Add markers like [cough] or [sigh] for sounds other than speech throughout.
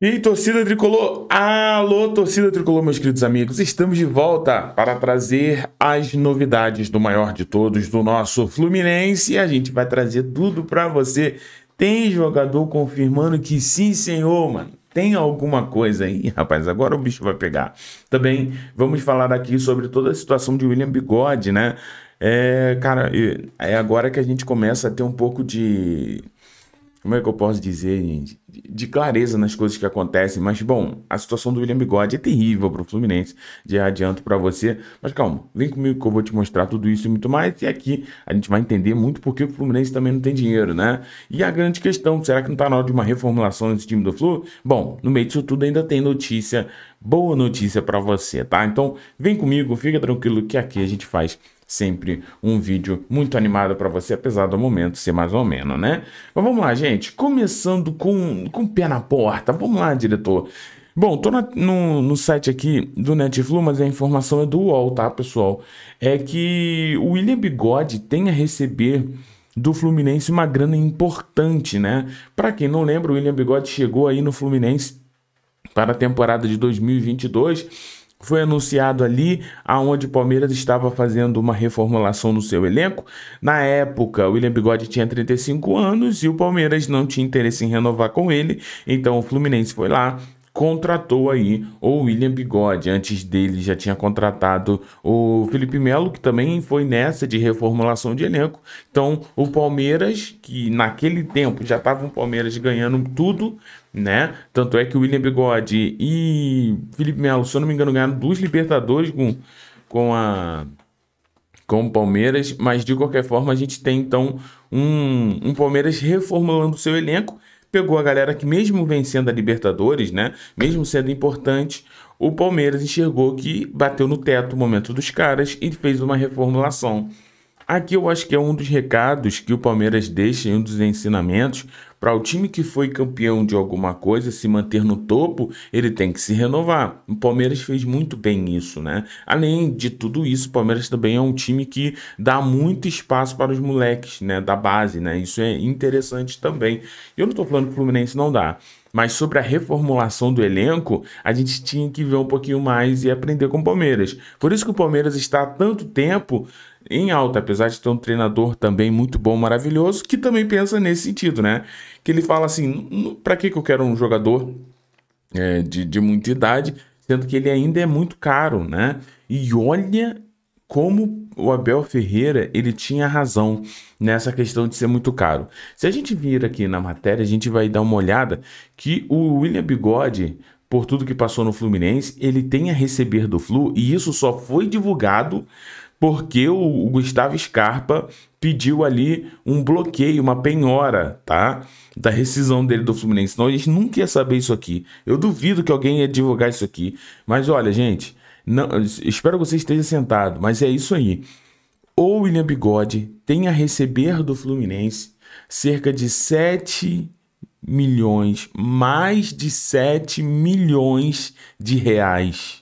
E torcida tricolor, alô torcida tricolor, meus queridos amigos, estamos de volta para trazer as novidades do maior de todos, do nosso Fluminense. E a gente vai trazer tudo para você. Tem jogador confirmando que sim, senhor, mano. Tem alguma coisa aí, [laughs] rapaz. Agora o bicho vai pegar. Também vamos falar aqui sobre toda a situação de William Bigode, né? É, cara, é agora que a gente começa a ter um pouco de. Como é que eu posso dizer, gente? De clareza nas coisas que acontecem. Mas, bom, a situação do William Bigode é terrível para o Fluminense. Já adianto para você. Mas calma, vem comigo que eu vou te mostrar tudo isso e muito mais. E aqui a gente vai entender muito porque o Fluminense também não tem dinheiro, né? E a grande questão: será que não está na hora de uma reformulação desse time do Flu? Bom, no meio disso tudo ainda tem notícia, boa notícia para você, tá? Então, vem comigo, fica tranquilo que aqui a gente faz sempre um vídeo muito animado para você, apesar do momento ser mais ou menos, né? Mas vamos lá, gente. Começando com, com o pé na porta. Vamos lá, diretor. Bom, tô na, no, no site aqui do Netflix, mas a informação é do UOL, tá, pessoal? É que o William Bigode tem a receber do Fluminense uma grana importante, né? Para quem não lembra, o William Bigode chegou aí no Fluminense para a temporada de 2022 foi anunciado ali aonde o Palmeiras estava fazendo uma reformulação no seu elenco. Na época, o William Bigode tinha 35 anos e o Palmeiras não tinha interesse em renovar com ele, então o Fluminense foi lá contratou aí o William Bigode. Antes dele já tinha contratado o Felipe Melo, que também foi nessa de reformulação de elenco. Então, o Palmeiras, que naquele tempo já estava o Palmeiras ganhando tudo, né? Tanto é que o William Bigode e Felipe Melo, se eu não me engano, ganharam duas Libertadores com, com a com o Palmeiras, mas de qualquer forma a gente tem então um, um Palmeiras reformulando seu elenco, pegou a galera que mesmo vencendo a Libertadores, né, mesmo sendo importante, o Palmeiras enxergou que bateu no teto o momento dos caras e fez uma reformulação. Aqui eu acho que é um dos recados que o Palmeiras deixa, um dos ensinamentos para o time que foi campeão de alguma coisa se manter no topo, ele tem que se renovar. O Palmeiras fez muito bem isso, né? Além de tudo isso, o Palmeiras também é um time que dá muito espaço para os moleques, né, da base, né? Isso é interessante também. Eu não estou falando que o Fluminense não dá, mas sobre a reformulação do elenco, a gente tinha que ver um pouquinho mais e aprender com o Palmeiras. Por isso que o Palmeiras está há tanto tempo em alta, apesar de ter um treinador também muito bom, maravilhoso, que também pensa nesse sentido, né? Que ele fala assim: para que, que eu quero um jogador é, de, de muita idade, sendo que ele ainda é muito caro, né? E olha como o Abel Ferreira ele tinha razão nessa questão de ser muito caro. Se a gente vir aqui na matéria, a gente vai dar uma olhada que o William Bigode, por tudo que passou no Fluminense, ele tem a receber do Flu e isso só foi divulgado porque o, Gustavo Scarpa pediu ali um bloqueio, uma penhora, tá? Da rescisão dele do Fluminense. Senão a gente nunca ia saber isso aqui. Eu duvido que alguém ia divulgar isso aqui. Mas olha, gente, não, espero que você esteja sentado, mas é isso aí. O William Bigode tem a receber do Fluminense cerca de 7 milhões, mais de 7 milhões de reais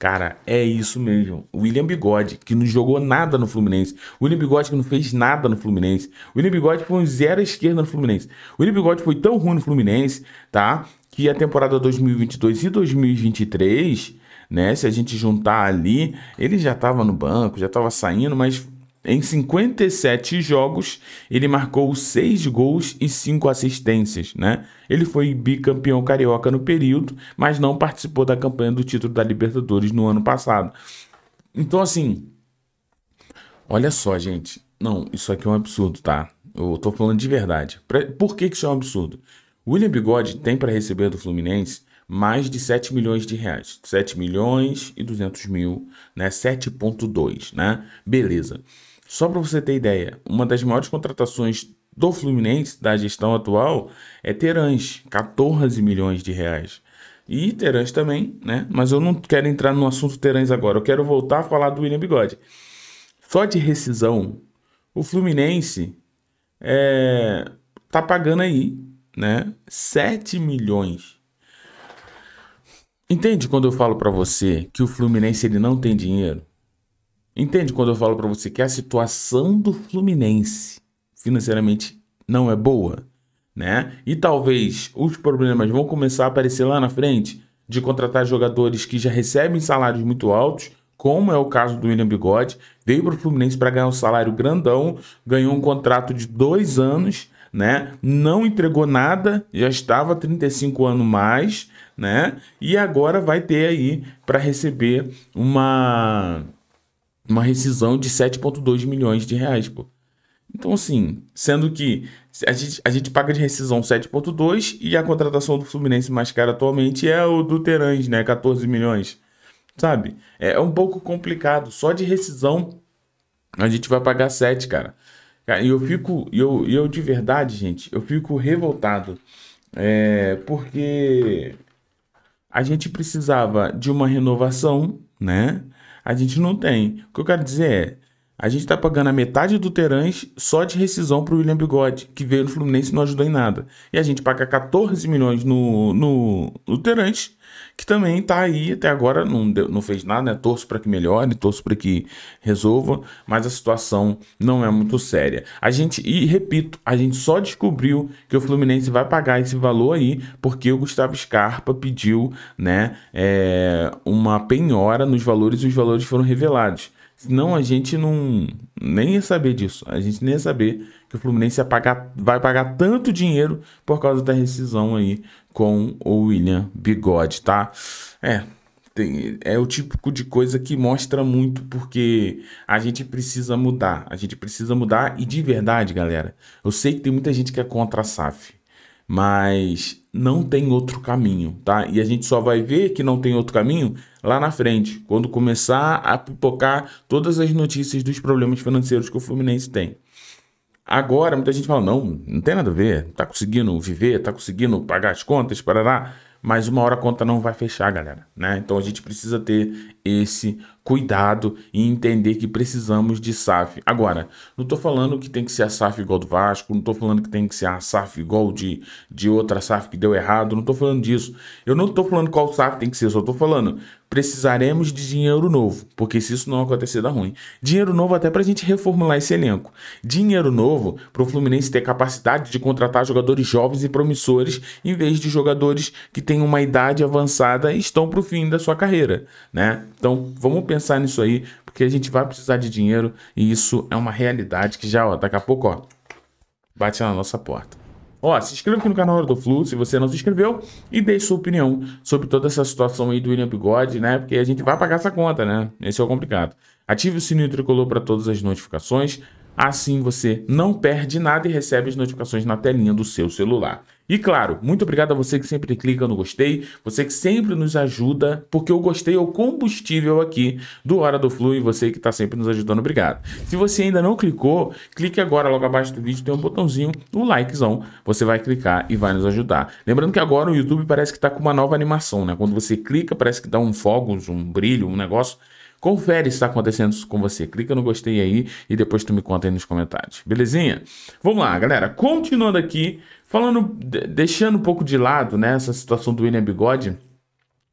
Cara, é isso mesmo. William Bigode, que não jogou nada no Fluminense. William Bigode que não fez nada no Fluminense. William Bigode foi um zero à esquerda no Fluminense. William Bigode foi tão ruim no Fluminense, tá? Que a temporada 2022 e 2023 né? Se a gente juntar ali, ele já estava no banco, já estava saindo, mas em 57 jogos, ele marcou 6 gols e 5 assistências, né? Ele foi bicampeão carioca no período, mas não participou da campanha do título da Libertadores no ano passado. Então, assim, olha só, gente. Não, isso aqui é um absurdo, tá? Eu tô falando de verdade. Por que, que isso é um absurdo? William Bigode tem para receber do Fluminense mais de 7 milhões de reais. 7 milhões e 200 mil, né? 7.2, né? Beleza. Só para você ter ideia, uma das maiores contratações do Fluminense da gestão atual é Terãs, 14 milhões de reais. E Terãs também, né? Mas eu não quero entrar no assunto Terãs agora, eu quero voltar a falar do William Bigode. Só de rescisão, o Fluminense é, tá pagando aí, né? 7 milhões. Entende quando eu falo para você que o Fluminense ele não tem dinheiro? Entende quando eu falo para você que a situação do Fluminense financeiramente não é boa, né? E talvez os problemas vão começar a aparecer lá na frente de contratar jogadores que já recebem salários muito altos, como é o caso do William Bigode, veio para o Fluminense para ganhar um salário grandão, ganhou um contrato de dois anos, né? Não entregou nada, já estava 35 anos mais, né? E agora vai ter aí para receber uma uma rescisão de 7,2 milhões de reais, pô. Então, assim, sendo que a gente, a gente paga de rescisão 7,2 e a contratação do Fluminense mais cara atualmente é o do Terãs, né? 14 milhões. Sabe? É, é, um pouco complicado. Só de rescisão a gente vai pagar 7, cara. E eu fico, eu, eu de verdade, gente, eu fico revoltado. É, porque a gente precisava de uma renovação, né? a gente não tem. O que eu quero dizer é, a gente está pagando a metade do Terãs só de rescisão para o William Bigode, que veio no Fluminense e não ajudou em nada. E a gente paga 14 milhões no, no, no Terãs, que também está aí até agora, não, não fez nada, né? torço para que melhore, torço para que resolva, mas a situação não é muito séria. A gente, e repito, a gente só descobriu que o Fluminense vai pagar esse valor aí porque o Gustavo Scarpa pediu né, é, uma penhora nos valores e os valores foram revelados. Senão a gente não nem ia saber disso. A gente nem ia saber que o Fluminense pagar, vai pagar tanto dinheiro por causa da rescisão aí com o William Bigode, tá? É, tem, é o típico de coisa que mostra muito porque a gente precisa mudar. A gente precisa mudar e de verdade, galera. Eu sei que tem muita gente que é contra a SAF, mas não tem outro caminho, tá? E a gente só vai ver que não tem outro caminho lá na frente, quando começar a pipocar todas as notícias dos problemas financeiros que o Fluminense tem. Agora, muita gente fala: não, não tem nada a ver, tá conseguindo viver, tá conseguindo pagar as contas, parará. Mas uma hora a conta não vai fechar, galera, né? Então a gente precisa ter esse cuidado e entender que precisamos de SAF. Agora, não estou falando que tem que ser a SAF igual do Vasco, não estou falando que tem que ser a SAF igual de, de outra SAF que deu errado, não estou falando disso. Eu não estou falando qual SAF tem que ser, só estou falando precisaremos de dinheiro novo, porque se isso não acontecer, dá ruim. Dinheiro novo até para a gente reformular esse elenco. Dinheiro novo para o Fluminense ter capacidade de contratar jogadores jovens e promissores, em vez de jogadores que têm uma idade avançada e estão para o fim da sua carreira, né? Então, vamos pensar nisso aí, porque a gente vai precisar de dinheiro e isso é uma realidade que já, ó, daqui a pouco, ó, bate na nossa porta. Ó, se inscreva aqui no canal do Flu, se você não se inscreveu, e deixe sua opinião sobre toda essa situação aí do William Bigode, né? Porque a gente vai pagar essa conta, né? Esse é o complicado. Ative o sininho tricolor para todas as notificações, assim você não perde nada e recebe as notificações na telinha do seu celular. E claro, muito obrigado a você que sempre clica no gostei, você que sempre nos ajuda, porque o gostei é o combustível aqui do Hora do Flu e você que está sempre nos ajudando, obrigado. Se você ainda não clicou, clique agora logo abaixo do vídeo, tem um botãozinho, um likezão, você vai clicar e vai nos ajudar. Lembrando que agora o YouTube parece que está com uma nova animação, né? Quando você clica, parece que dá um fogo, um brilho, um negócio Confere se está acontecendo isso com você. Clica no gostei aí e depois tu me conta aí nos comentários. Belezinha? Vamos lá, galera. Continuando aqui, falando, deixando um pouco de lado né, essa situação do William Bigode,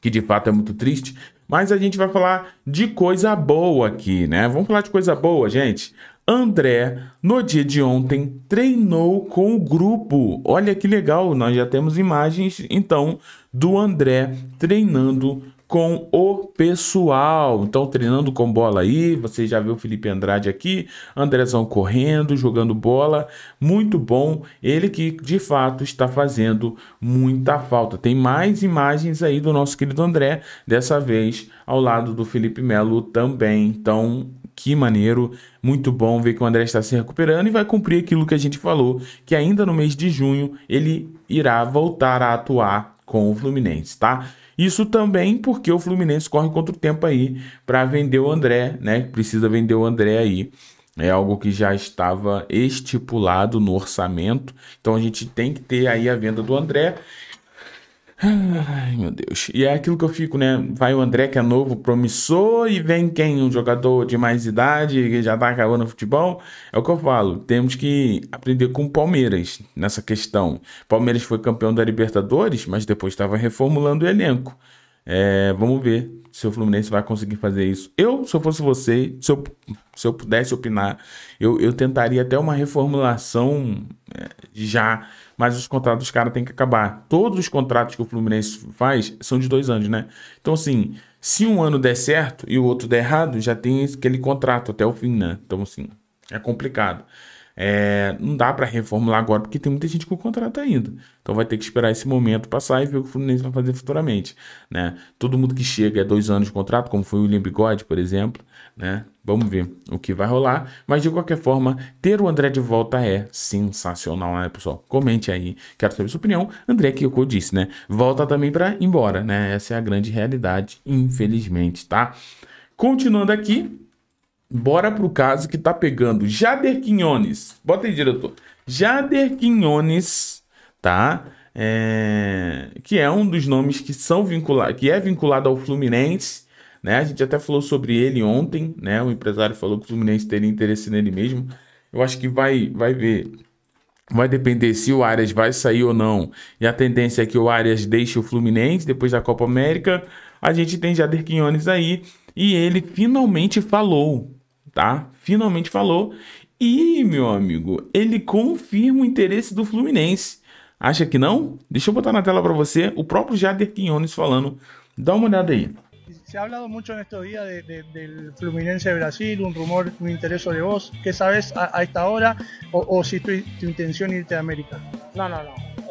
que de fato é muito triste, mas a gente vai falar de coisa boa aqui, né? Vamos falar de coisa boa, gente. André, no dia de ontem, treinou com o grupo. Olha que legal, nós já temos imagens então do André treinando com o pessoal. Então, treinando com bola aí, você já viu o Felipe Andrade aqui, Andrezão correndo, jogando bola, muito bom. Ele que de fato está fazendo muita falta. Tem mais imagens aí do nosso querido André, dessa vez ao lado do Felipe Melo também. Então, que maneiro, muito bom ver que o André está se recuperando e vai cumprir aquilo que a gente falou, que ainda no mês de junho ele irá voltar a atuar com o Fluminense, tá? Isso também porque o Fluminense corre contra o tempo aí para vender o André, né? Precisa vender o André aí. É algo que já estava estipulado no orçamento. Então a gente tem que ter aí a venda do André. Ai, meu Deus. E é aquilo que eu fico, né? Vai o André, que é novo, promissor, e vem quem? Um jogador de mais idade, que já tá acabando o futebol. É o que eu falo. Temos que aprender com o Palmeiras nessa questão. Palmeiras foi campeão da Libertadores, mas depois estava reformulando o elenco. É, vamos ver se o Fluminense vai conseguir fazer isso. Eu, se eu fosse você, se eu, se eu pudesse opinar, eu, eu tentaria até uma reformulação é, já, mas os contratos dos caras têm que acabar. Todos os contratos que o Fluminense faz são de dois anos, né? Então, assim, se um ano der certo e o outro der errado, já tem aquele contrato até o fim, né? Então, assim, é complicado. É, não dá para reformular agora, porque tem muita gente com o contrato ainda. Então vai ter que esperar esse momento passar e ver o que o Fluminense vai fazer futuramente. Né? Todo mundo que chega é dois anos de contrato, como foi o William Bigode, por exemplo. Né? Vamos ver o que vai rolar. Mas de qualquer forma, ter o André de volta é sensacional, né, pessoal? Comente aí, quero saber sua opinião. André que eu disse, né? Volta também para embora, né? Essa é a grande realidade, infelizmente, tá? Continuando aqui, Bora pro caso que tá pegando Jader Quinones. Bota aí, diretor. Jader Quinones, tá? É... Que é um dos nomes que são vinculados, que é vinculado ao Fluminense, né? A gente até falou sobre ele ontem, né? O empresário falou que o Fluminense teria interesse nele mesmo. Eu acho que vai, vai ver. Vai depender se o Arias vai sair ou não. E a tendência é que o Arias deixe o Fluminense depois da Copa América. A gente tem Jader Quinones aí e ele finalmente falou, tá? Finalmente falou. E, meu amigo, ele confirma o interesse do Fluminense. Acha que não? Deixa eu botar na tela para você o próprio Jader Quinones falando. Dá uma olhada aí. se ha hablado mucho en estos días de, de, del Fluminense de Brasil, un rumor, un interés de vos, ¿qué sabes a, a esta hora? O, o si tu, tu, intención irte a América? No, no, no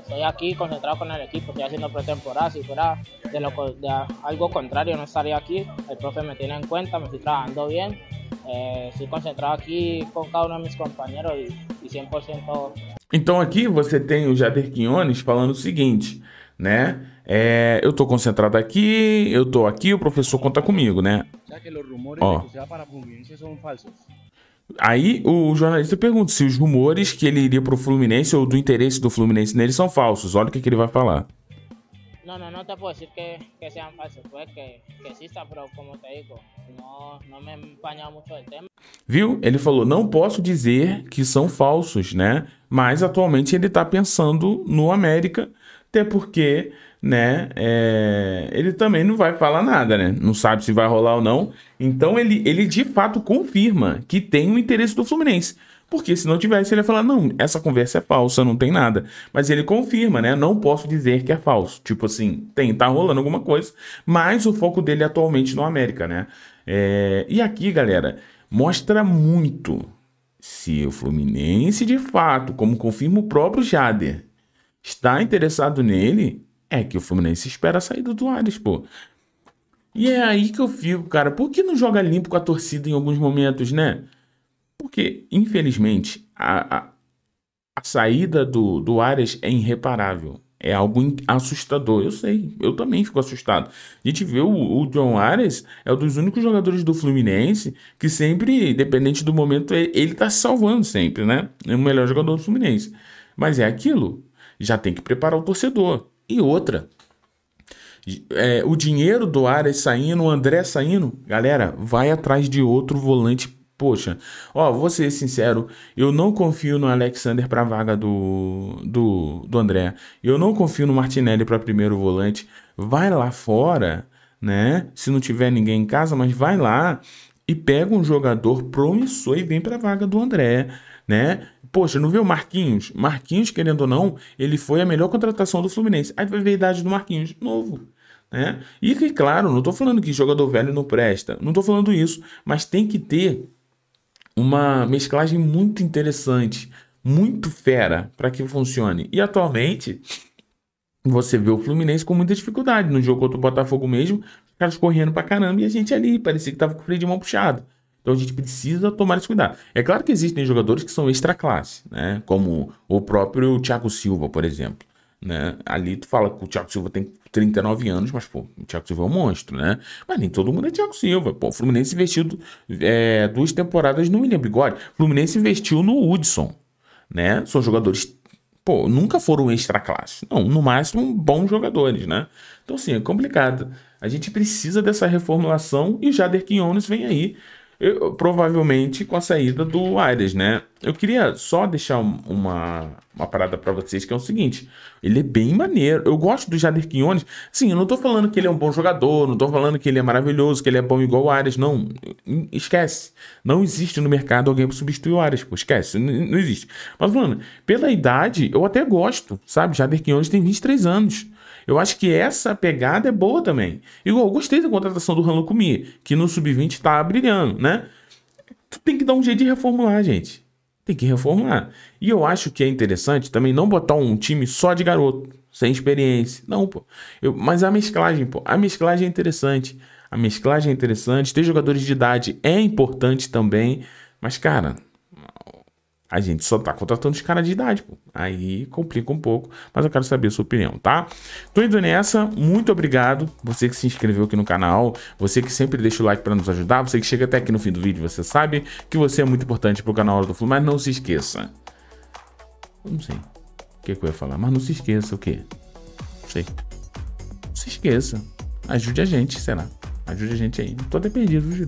estoy aquí concentrado con el equipo, estoy haciendo pretemporada, si fuera de, lo, de algo contrario no estaría aquí, el profe me tiene en cuenta, me estoy trabajando bien, eh, estoy concentrado aqui com cada um de meus companheiros e, 100%. Então aqui você tem o Jader Quinones falando o seguinte, né? É, eu tô concentrado aqui, eu tô aqui, o professor conta comigo, né? que rumores Ó. que para falsos. Aí o jornalista pergunta se os rumores que ele iria pro Fluminense ou do interesse do Fluminense nele são falsos. Olha o que, que ele vai falar. te que, que falsos, que, que exista, como te digo, me tema. Viu? Ele falou, não posso dizer que são falsos, né? Mas atualmente ele tá pensando no América, até porque né? É, ele também não vai falar nada, né? Não sabe se vai rolar ou não. Então ele, ele de fato confirma que tem o interesse do Fluminense. Porque se não tivesse, ele ia falar: não, essa conversa é falsa, não tem nada. Mas ele confirma, né? Não posso dizer que é falso. Tipo assim, tem, tá rolando alguma coisa. Mas o foco dele é atualmente no América, né? É, e aqui, galera, mostra muito se o Fluminense de fato, como confirma o próprio Jader, está interessado nele é que o Fluminense espera a saída do Ares, pô. E é aí que eu fico, cara. Por que não joga limpo com a torcida em alguns momentos, né? Porque, infelizmente, a, a, a saída do, do Ares é irreparável. É algo assustador, eu sei. Eu também fico assustado. A gente vê o, o John Ares, é um dos únicos jogadores do Fluminense que sempre, independente do momento, ele, ele tá salvando sempre, né? É o melhor jogador do Fluminense. Mas é aquilo. Já tem que preparar o torcedor. E outra, é, o dinheiro do Ares saindo, o André saindo, galera, vai atrás de outro volante. Poxa, ó, vou ser sincero, eu não confio no Alexander para vaga do, do, do André. Eu não confio no Martinelli para primeiro volante. Vai lá fora, né? Se não tiver ninguém em casa, mas vai lá e pega um jogador promissor e vem para a vaga do André né? Poxa, não viu o Marquinhos? Marquinhos, querendo ou não, ele foi a melhor contratação do Fluminense. Aí vai ver a idade do Marquinhos, novo. Né? E claro, não estou falando que jogador velho não presta, não estou falando isso, mas tem que ter uma mesclagem muito interessante, muito fera para que funcione. E atualmente você vê o Fluminense com muita dificuldade. No jogo contra o Botafogo mesmo, os caras correndo pra caramba e a gente ali, parecia que tava com o freio de mão puxado. Então a gente precisa tomar esse cuidado. É claro que existem jogadores que são extra classe, né? Como o próprio Thiago Silva, por exemplo. Né? Ali tu fala que o Thiago Silva tem 39 anos, mas pô, o Thiago Silva é um monstro, né? Mas nem todo mundo é Thiago Silva. Pô, o Fluminense investiu é, duas temporadas no William Bigode. O Fluminense investiu no Hudson, né? São jogadores, pô, nunca foram extra classe. Não, no máximo bons jogadores, né? Então, assim, é complicado. A gente precisa dessa reformulação e o Jader Quinones vem aí eu, provavelmente com a saída do Aires, né? Eu queria só deixar uma, uma parada para vocês, que é o seguinte: ele é bem maneiro. Eu gosto do Jader Quinones. Sim, eu não tô falando que ele é um bom jogador, não tô falando que ele é maravilhoso, que ele é bom igual o Ares. Não, hum, esquece. Não existe no mercado alguém para substituir o Ares, pô, esquece. Não, existe. Mas, mano, pela idade, eu até gosto, sabe? Jader Quinones tem 23 anos. Eu acho que essa pegada é boa também. Igual, eu gostei da contratação do Hanlon Kumi, que no Sub-20 está brilhando, né? Tu tem que dar um jeito de reformular, gente. Tem que reformular. E eu acho que é interessante também não botar um time só de garoto, sem experiência. Não, pô. Eu, mas a mesclagem, pô. A mesclagem é interessante. A mesclagem é interessante. Ter jogadores de idade é importante também. Mas, cara, a gente só tá contratando os caras de idade, pô. Aí complica um pouco, mas eu quero saber a sua opinião, tá? Tô indo nessa, muito obrigado. Você que se inscreveu aqui no canal, você que sempre deixa o like para nos ajudar, você que chega até aqui no fim do vídeo, você sabe que você é muito importante pro canal Hora do Flu, mas não se esqueça. Eu não sei o que, é que, eu ia falar, mas não se esqueça o quê? Não sei. Não se esqueça. Ajude a gente, será? Ajude a gente aí. Não tô até perdido, viu,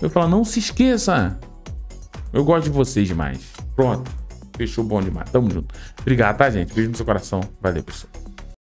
Eu falo, não se esqueça! Eu gosto de vocês demais. Pronto. Fechou bom demais. Tamo junto. Obrigado, tá, gente? Beijo no seu coração. Valeu, pessoal.